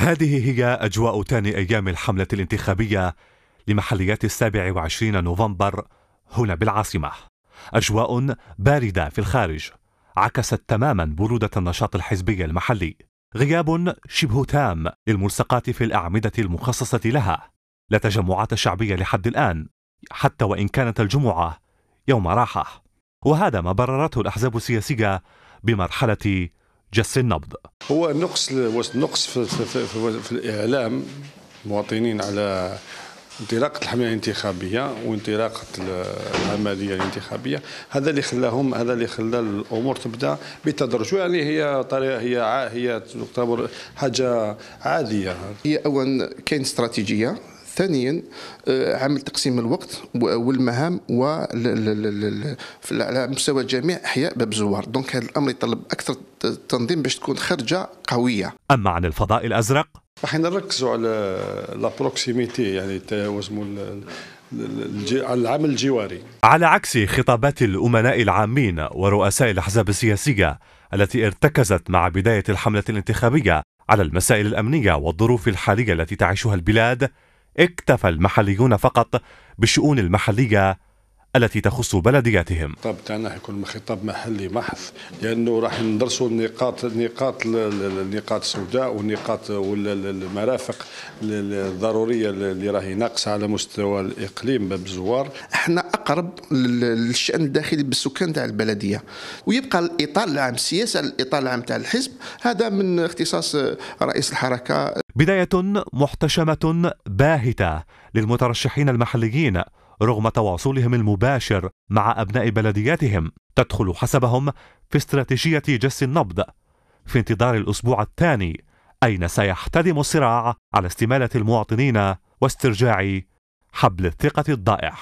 هذه هي أجواء ثاني أيام الحملة الانتخابية لمحليات السابع وعشرين نوفمبر هنا بالعاصمة أجواء باردة في الخارج عكست تماما برودة النشاط الحزبي المحلي غياب شبه تام للملصقات في الأعمدة المخصصة لها لا تجمعات شعبية لحد الآن حتى وإن كانت الجمعة يوم راحة وهذا ما بررته الأحزاب السياسية بمرحلة جس النبض هو نقص نقص في, في, في, في, في الاعلام مواطنين على انطلاقة الحملة الانتخابية وانطلاقة العملية الانتخابية هذا اللي خلاهم هذا اللي خلى الأمور تبدأ بالتدرج يعني هي طريقة هي هي تعتبر حاجة عادية هي أولا كاين استراتيجية ثانيا آه، عمل تقسيم الوقت والمهام على مستوى جميع احياء باب الزوار دونك هذا الامر يطلب اكثر تنظيم باش تكون خرجه قويه اما عن الفضاء الازرق راح نركزوا على لا بروكسيميتي يعني توازنوا على العمل الجواري على عكس خطابات الأمناء العامين ورؤساء الأحزاب السياسية التي ارتكزت مع بداية الحملة الانتخابية على المسائل الأمنية والظروف الحالية التي تعيشها البلاد اكتفى المحليون فقط بالشؤون المحليه التي تخص بلدياتهم طب تاعنا حيكون خطاب محلي محض لانه راح ندرسوا النقاط النقاط النقاط السوداء والنقاط والمرافق الضروريه اللي راهي ناقصه على مستوى الاقليم باب الزوار احنا اقرب للشان الداخلي بالسكان تاع البلديه ويبقى الاطار العام السياسه الاطار العام تاع الحزب هذا من اختصاص رئيس الحركه بدايه محتشمه باهته للمترشحين المحليين رغم تواصلهم المباشر مع أبناء بلدياتهم تدخل حسبهم في استراتيجية جس النبض في انتظار الأسبوع الثاني أين سيحتدم الصراع على استمالة المواطنين واسترجاع حبل الثقة الضائع